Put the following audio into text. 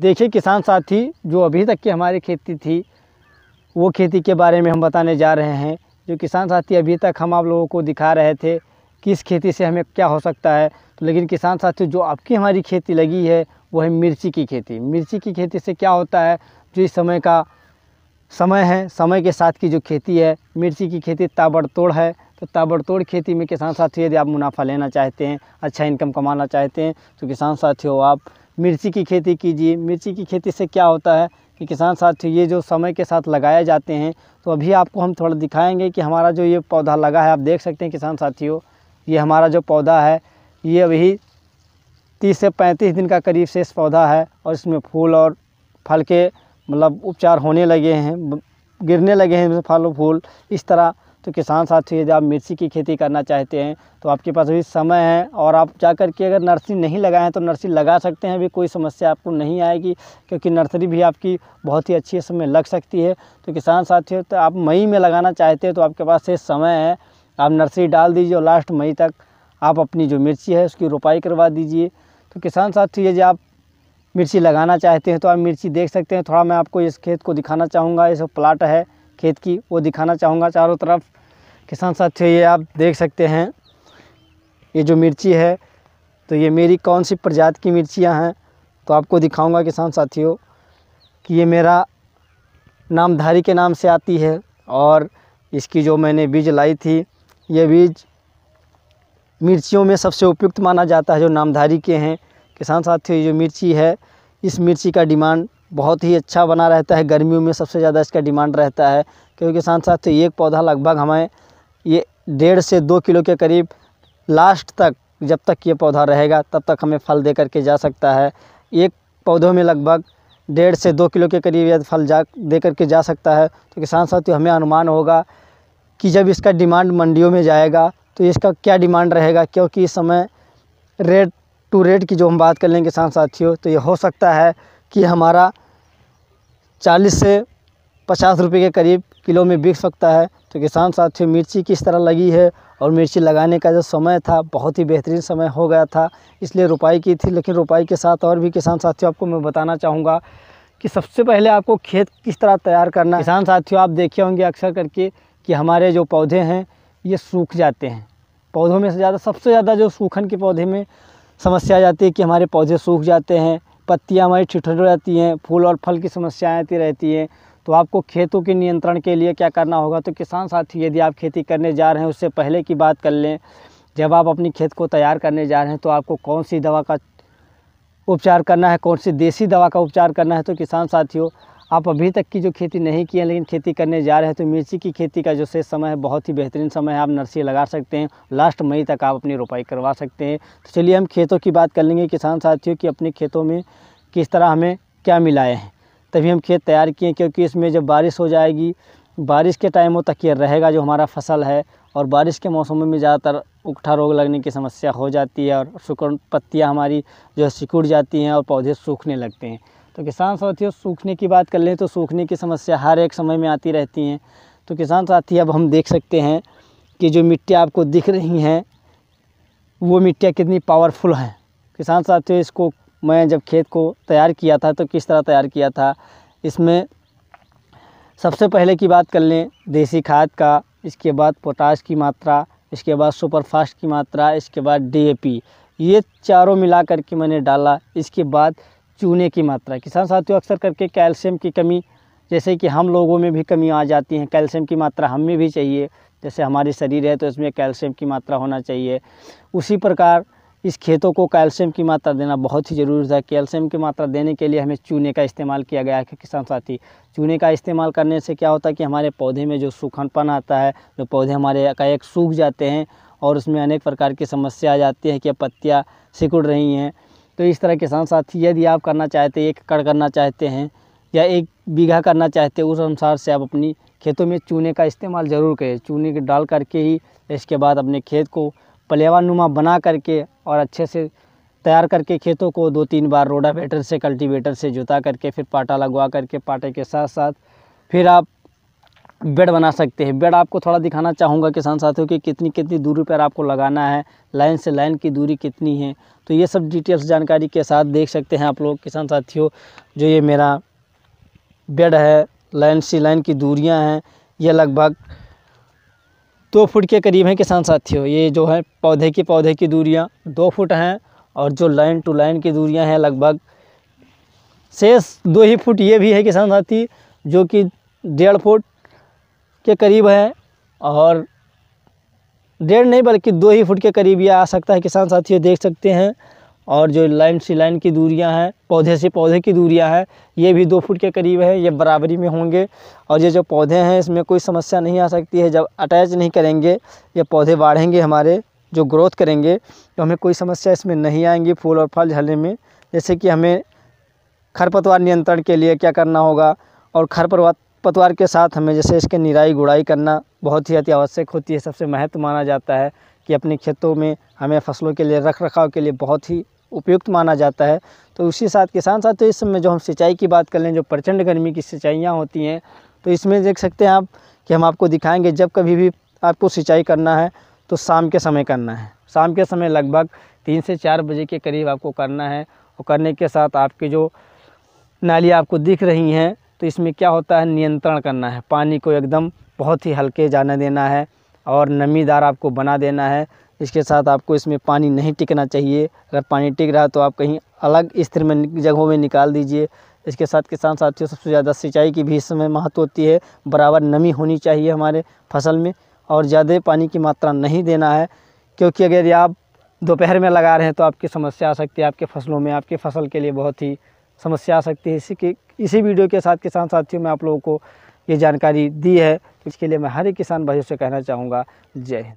देखिए किसान साथी जो अभी तक की हमारी खेती थी वो खेती के बारे में हम बताने जा रहे हैं जो किसान साथी अभी तक हम आप लोगों को दिखा रहे थे कि इस खेती से हमें क्या हो सकता है तो लेकिन किसान साथी जो आपकी हमारी खेती लगी है वो है मिर्ची की खेती मिर्ची की खेती से क्या होता है जो इस समय का समय है समय के साथ की जो खेती है मिर्ची की खेती ताबड़तोड़ है तो ताबड़तोड़ खेती में किसान साथियों यदि आप मुनाफा लेना चाहते हैं अच्छा इनकम कमाना चाहते हैं तो किसान साथियों आप मिर्ची की खेती कीजिए मिर्ची की खेती से क्या होता है कि किसान साथी ये जो समय के साथ लगाए जाते हैं तो अभी आपको हम थोड़ा दिखाएंगे कि हमारा जो ये पौधा लगा है आप देख सकते हैं किसान साथियों ये हमारा जो पौधा है ये अभी तीस से पैंतीस दिन का करीब से इस पौधा है और इसमें फूल और फल के मतलब उपचार होने लगे हैं गिरने लगे हैं फल फूल इस तरह तो किसान साथी यदि आप मिर्ची की खेती करना चाहते हैं तो आपके पास अभी समय है और आप जा कर के अगर नर्सरी नहीं लगाए हैं तो नर्सरी लगा सकते हैं अभी कोई समस्या आपको नहीं आएगी क्योंकि नर्सरी भी आपकी बहुत ही अच्छी समय लग सकती है तो किसान साथियों तो आप मई में लगाना चाहते हैं तो आपके पास ये समय है आप नर्सरी डाल दीजिए और लास्ट मई तक आप अपनी जो मिर्ची है उसकी रोपाई करवा दीजिए तो किसान साथी यदि आप मिर्ची लगाना चाहते हैं तो आप मिर्ची देख सकते हैं थोड़ा मैं आपको इस खेत को दिखाना चाहूँगा ये सब प्लाट है खेत की वो दिखाना चाहूँगा चारों तरफ किसान साथियों ये आप देख सकते हैं ये जो मिर्ची है तो ये मेरी कौन सी प्रजाति की मिर्चियाँ हैं तो आपको दिखाऊँगा किसान साथियों कि ये मेरा नामधारी के नाम से आती है और इसकी जो मैंने बीज लाई थी ये बीज मिर्चियों में सबसे उपयुक्त माना जाता है जो नामधारी के हैं किसान साथियों ये जो मिर्ची है इस मिर्ची का डिमांड बहुत ही अच्छा बना रहता है गर्मियों में सबसे ज़्यादा इसका डिमांड रहता है क्योंकि साथ साथ एक पौधा लगभग हमें ये डेढ़ से दो किलो के करीब लास्ट तक जब तक ये पौधा रहेगा तब तक हमें फल दे करके जा सकता है एक पौधों में लगभग डेढ़ से दो किलो के करीब यदि फल जा दे करके जा सकता है तो किसान साथियों तो हमें अनुमान होगा कि जब इसका डिमांड मंडियों में जाएगा तो इसका क्या डिमांड रहेगा क्योंकि इस समय रेट टू रेट की जो हम बात कर लेंगे किसान साथियों तो ये हो सकता है कि हमारा चालीस से पचास रुपये के करीब किलो में बिक सकता है तो किसान साथियों मिर्ची किस तरह लगी है और मिर्ची लगाने का जो समय था बहुत ही बेहतरीन समय हो गया था इसलिए रुपाई की थी लेकिन रुपाई के साथ और भी किसान साथियों आपको मैं बताना चाहूँगा कि सबसे पहले आपको खेत किस तरह तैयार करना किसान साथियों आप देखे होंगे अक्सर करके कि हमारे जो पौधे हैं ये सूख जाते हैं पौधों में से ज़्यादा सबसे ज़्यादा जो सूखन के पौधे में समस्या आ जाती है कि हमारे पौधे सूख जाते हैं पत्तियाँ हमारी ठिठुर रहती हैं फूल और फल की समस्याएँ आती रहती हैं तो आपको खेतों के नियंत्रण के लिए क्या करना होगा तो किसान साथी यदि आप खेती करने जा रहे हैं उससे पहले की बात कर लें जब आप अपनी खेत को तैयार करने जा रहे हैं तो आपको कौन सी दवा का उपचार करना है कौन सी देसी दवा का उपचार करना है तो किसान साथियों आप अभी तक की जो खेती नहीं किए लेकिन खेती करने जा रहे हैं तो मिर्ची की खेती का जो शेष समय है बहुत ही बेहतरीन समय है आप नर्सरी लगा सकते हैं लास्ट मई तक आप अपनी रोपाई करवा सकते हैं तो चलिए हम खेतों की बात कर लेंगे किसान साथियों की अपने खेतों में किस तरह हमें क्या मिलाए हैं तभी हम खेत तैयार किए क्योंकि इसमें जब बारिश हो जाएगी बारिश के टाइमों तक ये रहेगा जो हमारा फसल है और बारिश के मौसम में ज़्यादातर उकठा रोग लगने की समस्या हो जाती है और सुकड़ पत्तियाँ हमारी जो है सिकुड़ जाती हैं और पौधे सूखने लगते हैं तो किसान साथियों सूखने की बात कर लें तो सूखने की समस्या हर एक समय में आती रहती हैं तो किसान साथी अब हम देख सकते हैं कि जो मिट्टियाँ आपको दिख रही हैं वो मिट्टियाँ कितनी पावरफुल हैं किसान साथियों इसको मैं जब खेत को तैयार किया था तो किस तरह तैयार किया था इसमें सबसे पहले की बात कर लें देसी खाद का इसके बाद पोटाश की मात्रा इसके बाद सुपरफास्ट की मात्रा इसके बाद डीएपी ये चारों मिला करके मैंने डाला इसके बाद चूने की मात्रा किसान साथियों अक्सर करके कैल्शियम की कमी जैसे कि हम लोगों में भी कमी आ जाती है कैल्शियम की मात्रा हम में भी चाहिए जैसे हमारे शरीर है तो इसमें कैल्शियम की मात्रा होना चाहिए उसी प्रकार इस खेतों को कैल्शियम की मात्रा देना बहुत ही ज़रूरी था कैल्शियम की मात्रा देने के लिए हमें चूने का इस्तेमाल किया गया है किसान साथी चूने का इस्तेमाल करने से क्या होता है कि हमारे पौधे में जो सूखनपन आता है जो पौधे हमारे एक सूख जाते हैं और उसमें अनेक प्रकार की समस्या आ जाती है कि पत्तियाँ सिकुड़ रही हैं तो इस तरह किसान साथी यदि आप करना चाहते हैं एक एकड़ करना चाहते हैं या एक बीघा करना चाहते हैं उस अनुसार से आप अपनी खेतों में चूने का इस्तेमाल ज़रूर करें चूने के डाल करके ही इसके बाद अपने खेत को पलेवानुमा बना करके और अच्छे से तैयार करके खेतों को दो तीन बार रोडावेटर से कल्टीवेटर से जुता करके फिर पाटा लगवा करके पाटे के साथ साथ फिर आप बेड बना सकते हैं बेड आपको थोड़ा दिखाना चाहूँगा किसान साथियों कि कितनी कितनी दूरी पर आपको लगाना है लाइन से लाइन की दूरी कितनी है तो ये सब डिटेल्स जानकारी के साथ देख सकते हैं आप लोग किसान साथियों जो ये मेरा बेड है लाइन से लाइन की दूरियाँ हैं ये लगभग दो फुट के करीब हैं किसान साथियों ये जो है पौधे के पौधे की दूरियाँ दो फुट हैं और जो लाइन टू लाइन की दूरियाँ हैं लगभग शेष दो ही फुट ये भी है किसान साथी जो कि डेढ़ फुट के करीब है और डेढ़ नहीं बल्कि दो ही फुट के करीब यह आ सकता है किसान साथियों देख सकते हैं और जो लाइन से लाइन की दूरियां हैं पौधे से पौधे की दूरियां हैं ये भी दो फुट के करीब है ये बराबरी में होंगे और ये जो पौधे हैं इसमें कोई समस्या नहीं आ सकती है जब अटैच नहीं करेंगे ये पौधे बाढ़ेंगे हमारे जो ग्रोथ करेंगे तो हमें कोई समस्या इसमें नहीं आएंगी फूल और फल झलने में जैसे कि हमें खरपतवार नियंत्रण के लिए क्या करना होगा और खरपतवार पतवार के साथ हमें जैसे इसके निराई गुड़ाई करना बहुत ही अति आवश्यक होती है सबसे महत्व माना जाता है कि अपने खेतों में हमें फसलों के लिए रख रखाव के लिए बहुत ही उपयुक्त माना जाता है तो उसी साथ किसान साथ तो इस समय जो हम सिंचाई की बात कर लें जो प्रचंड गर्मी की सिंचाइयाँ होती हैं तो इसमें देख सकते हैं आप कि हम आपको दिखाएँगे जब कभी भी आपको सिंचाई करना है तो शाम के समय करना है शाम के समय लगभग तीन से चार बजे के करीब आपको करना है और करने के साथ आपके जो नालियाँ आपको दिख रही हैं तो इसमें क्या होता है नियंत्रण करना है पानी को एकदम बहुत ही हल्के जाने देना है और नमीदार आपको बना देना है इसके साथ आपको इसमें पानी नहीं टिकना चाहिए अगर पानी टिक रहा तो आप कहीं अलग स्थिर में जगहों में निकाल दीजिए इसके साथ किसान साथियों सबसे ज़्यादा सिंचाई की भी इस समय महत्व होती है बराबर नमी होनी चाहिए हमारे फसल में और ज़्यादा पानी की मात्रा नहीं देना है क्योंकि अगर आप दोपहर में लगा रहे हैं तो आपकी समस्या आ सकती है आपके फसलों में आपकी फसल के लिए बहुत ही समस्या आ सकती है इसी के इसी वीडियो के साथ किसान साथियों में आप लोगों को ये जानकारी दी है तो इसके लिए मैं हर एक किसान भाइयों से कहना चाहूँगा जय हिंद